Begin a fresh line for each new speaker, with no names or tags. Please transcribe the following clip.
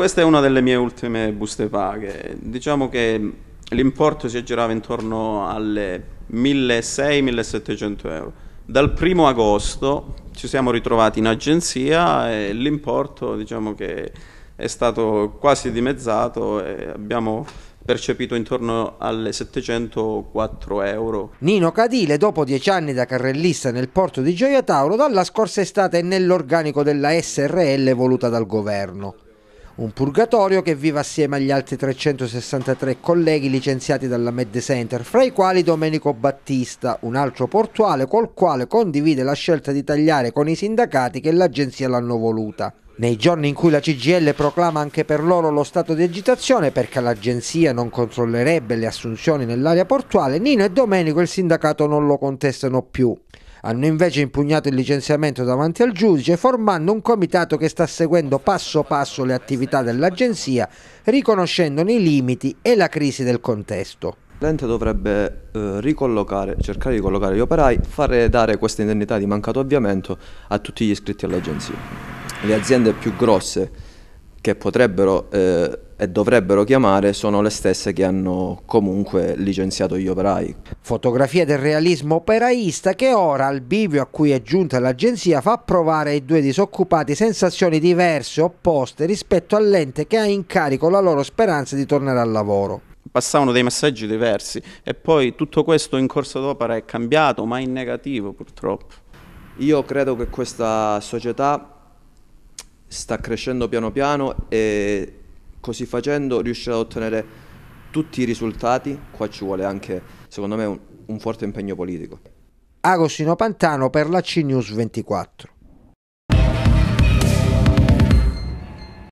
questa è una delle mie ultime buste paghe. Diciamo che l'importo si aggirava intorno alle 1.600-1.700 euro. Dal primo agosto ci siamo ritrovati in agenzia e l'importo diciamo che è stato quasi dimezzato e abbiamo percepito intorno alle 704 euro.
Nino Cadile, dopo dieci anni da carrellista nel porto di Gioia Tauro, dalla scorsa estate è nell'organico della SRL voluta dal governo un purgatorio che vive assieme agli altri 363 colleghi licenziati dalla Med Center, fra i quali Domenico Battista, un altro portuale col quale condivide la scelta di tagliare con i sindacati che l'agenzia l'hanno voluta. Nei giorni in cui la CGL proclama anche per loro lo stato di agitazione perché l'agenzia non controllerebbe le assunzioni nell'area portuale, Nino e Domenico il sindacato non lo contestano più hanno invece impugnato il licenziamento davanti al giudice formando un comitato che sta seguendo passo passo le attività dell'agenzia riconoscendone i limiti e la crisi del contesto.
L'ente dovrebbe eh, ricollocare, cercare di collocare gli operai, fare dare questa indennità di mancato avviamento a tutti gli iscritti all'agenzia. Le aziende più grosse che potrebbero eh, e dovrebbero chiamare
sono le stesse che hanno comunque licenziato gli operai. Fotografia del realismo operaista che ora al bivio a cui è giunta l'agenzia fa provare ai due disoccupati sensazioni diverse, opposte rispetto all'ente che ha in carico la loro speranza di tornare al lavoro
passavano dei messaggi diversi e poi tutto questo in corso d'opera è cambiato, ma in negativo purtroppo. Io credo che questa società
sta crescendo piano piano e così facendo riuscirà ad ottenere tutti i risultati. Qua ci vuole anche, secondo me, un, un forte impegno politico.
Agostino Pantano per la CNews 24.